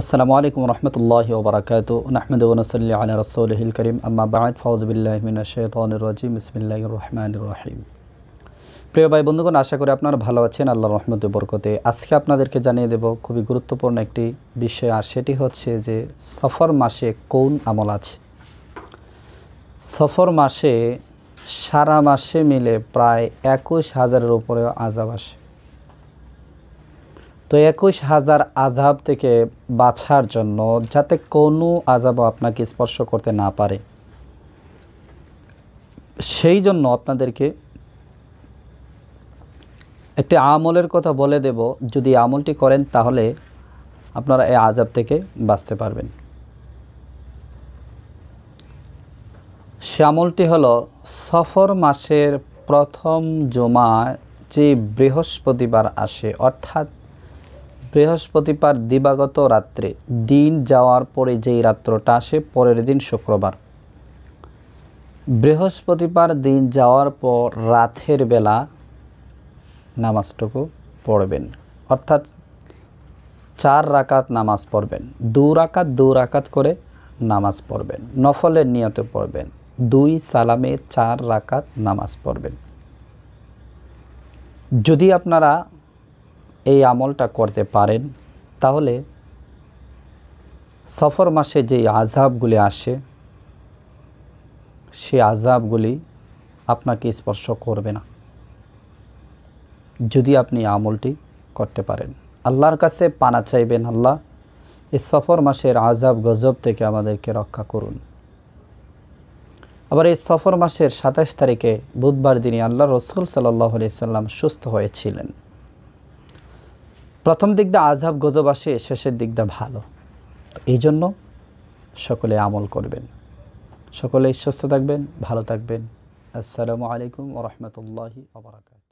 আসসালামু আলাইকুম রহমতুল্লাহ ওবরাকাত নাহমদ ওনসল্লি রসুল রসৌলহিল করিম আম্মা বাদ ফৌজবিল্লাহমিনাশাইতানিরাজিম বিসমিল্লাহ রহমান রহিম প্রিয় ভাই বন্ধুগণ আশা করি আপনারা ভালো আছেন আল্লাহ রহমত বরকতে আজকে আপনাদেরকে জানিয়ে দেব খুবই গুরুত্বপূর্ণ একটি বিষয় আর সেটি হচ্ছে যে সফর মাসে কোন আমল আছে সফর মাসে সারা মাসে মিলে প্রায় একুশ হাজারের উপরে আজাব আসে তো একুশ হাজার আজাব থেকে বাছার জন্য যাতে কোনো আজাবও আপনাকে স্পর্শ করতে না পারে সেই জন্য আপনাদেরকে একটি আমলের কথা বলে দেব যদি আমলটি করেন তাহলে আপনারা এই আজাব থেকে বাঁচতে পারবেন সে আমলটি হলো সফর মাসের প্রথম জমা যে বৃহস্পতিবার আসে অর্থাৎ বৃহস্পতিবার দিবাগত রাত্রে দিন যাওয়ার পরে যেই রাত্রটা আসে পরের দিন শুক্রবার বৃহস্পতিবার দিন যাওয়ার পর রাতের বেলা নামাজটুকু পড়বেন অর্থাৎ চার রাকাত নামাজ পড়বেন দু রাকাত দু রাকাত করে নামাজ পড়বেন নফলের নিয়তে পড়বেন দুই সালামে চার রাকাত নামাজ পড়বেন যদি আপনারা এই আমলটা করতে পারেন তাহলে সফর মাসে যে আজাবগুলি আসে সে আজাবগুলি আপনাকে স্পর্শ করবে না যদি আপনি আমলটি করতে পারেন আল্লাহর কাছে পানা চাইবেন আল্লাহ এই সফর মাসের আজাব গজব থেকে আমাদেরকে রক্ষা করুন আবার এই সফর মাসের সাতাশ তারিখে বুধবার দিনই আল্লাহ রসুল সাল্লাহ সাল্লাম সুস্থ হয়েছিলেন প্রথম দিক দা আজহাব গজব আসে শেষের দিক দা ভালো এই জন্য সকলে আমল করবেন সকলে সুস্থ থাকবেন ভালো থাকবেন আসসালামু আলাইকুম ও রহমতুল্লাহি আবরাকাত